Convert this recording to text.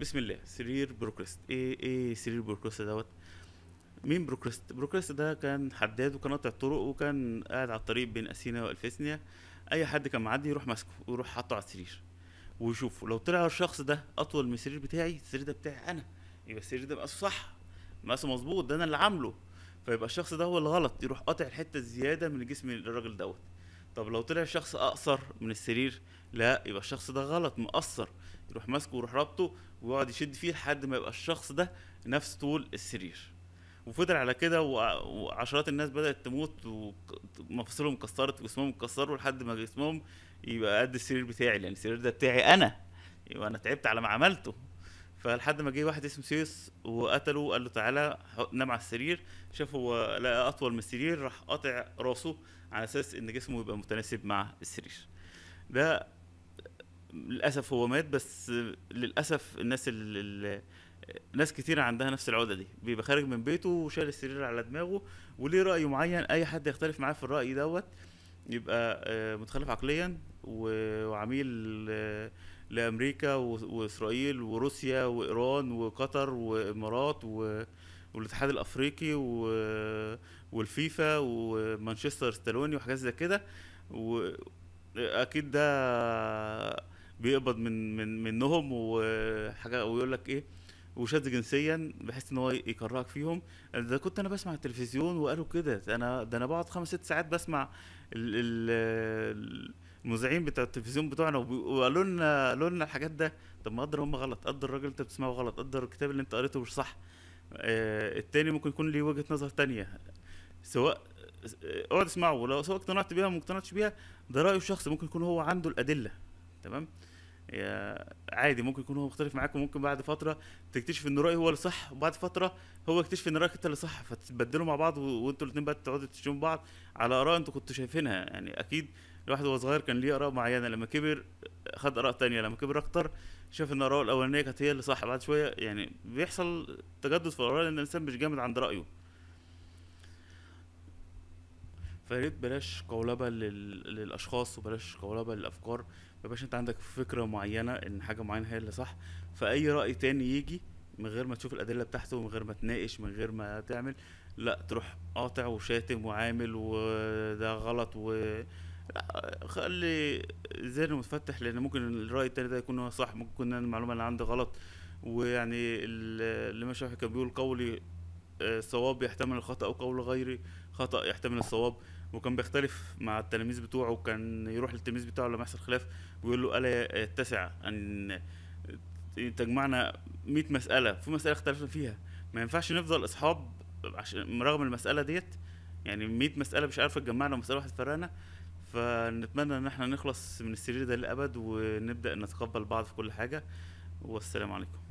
بسم الله سرير بروكريست ايه ايه سرير بروكريست دوت مين بروكريست بروكريست ده كان حداد وكان قاطع الطرق وكان قاعد على الطريق بين اثينا والفيسنيا اي حد كان معدي يروح ماسكه ويروح حاطه على السرير ويشوفه لو طلع الشخص ده اطول من السرير بتاعي السرير ده بتاعي انا يبقى السرير ده مقاسه صح مقاسه مظبوط ده انا اللي عامله فيبقى الشخص ده هو اللي غلط يروح قاطع الحته الزياده من جسم الراجل دوت طب لو طلع شخص اقصر من السرير لا يبقى الشخص ده غلط مقصر يروح ماسكه ويروح رابطه ويقعد يشد فيه لحد ما يبقى الشخص ده نفس طول السرير وفضل على كده وعشرات الناس بدات تموت ومفاصلهم اتكسرت وجسمهم اتكسروا لحد ما جسمهم يبقى قد السرير بتاعي لان السرير ده بتاعي انا يبقى انا تعبت على ما عملته فلحد ما جه واحد اسمه سيوس وقتله قال له تعالى نام على السرير شاف هو لقى اطول من السرير راح قاطع راسه على اساس ان جسمه يبقى متناسب مع السرير ده للاسف هو مات بس للاسف الناس اللي ناس كتير عندها نفس العقده دي بيبقى خارج من بيته وشال السرير على دماغه وليه راي معين اي حد يختلف معاه في الراي دوت يبقى آه، متخلف عقليا وعميل آه، لامريكا واسرائيل وروسيا وايران وقطر وامارات و... والاتحاد الافريقي و... والفيفا ومانشستر ستالوني وحاجات زي كده واكيد ده بيقبض من من منهم وحاجه ويقول لك ايه وشاذ جنسيا بحيث ان هو يكرهك فيهم ده كنت انا بسمع التلفزيون وقالوا كده انا ده انا بقعد خمس ست ساعات بسمع ال ال المذيعين بتاع التلفزيون بتوعنا وقالوا لنا قالوا لنا الحاجات ده طب ما قدر هم غلط قدر الراجل انت بتسمعه غلط قدر الكتاب اللي انت قريته مش صح آه التاني ممكن يكون ليه وجهه نظر تانية سواء اقعد آه، اسمعه لو سواء اقتنعت بيها ما اقتنعتش بيها ده رايه الشخصي ممكن يكون هو عنده الادله تمام عادي ممكن يكون هو مختلف معاك وممكن بعد فتره تكتشف ان رايه هو اللي صح وبعد فتره هو يكتشف ان رايك انت اللي صح فتبدلوا مع بعض وانتوا الاثنين بقى تقعدوا تشوفوا بعض على اراء انتوا كنتوا شايفينها يعني اكيد الواحد وهو صغير كان ليه اراء معينه لما كبر خد اراء تانية لما كبر اكتر شاف ان اراءه الاولانيه كانت هي اللي صح بعد شويه يعني بيحصل تجدد في الاراء لان الانسان مش جامد عند رايه فياريت بلاش قولبه لل... للاشخاص وبلاش قولبه للافكار ميبقاش انت عندك فكره معينه ان حاجه معينه هي اللي صح فاي راي تاني يجي من غير ما تشوف الادله بتاعته من غير ما تناقش من غير ما تعمل لا تروح قاطع وشاتم وعامل وده غلط و لا خلي ذهنه متفتح لان ممكن الراي التاني ده يكون هو صح ممكن يكون المعلومه اللي عندي غلط ويعني اللي ماشي كان بيقول قولي آه، صواب يحتمل الخطا وقول غير خطا يحتمل الصواب وكان بيختلف مع التلاميذ بتوعه وكان يروح للتلميذ بتاعه لما يحصل خلاف ويقول له الا يتسع ان تجمعنا 100 مساله في مساله اختلفنا فيها ما ينفعش نفضل اصحاب عشان رغم المساله ديت يعني 100 مساله مش عارفه تجمعنا ومساله واحده تفرقنا فنتمنى ان احنا نخلص من السرير ده للابد ونبدا نتقبل بعض في كل حاجه والسلام عليكم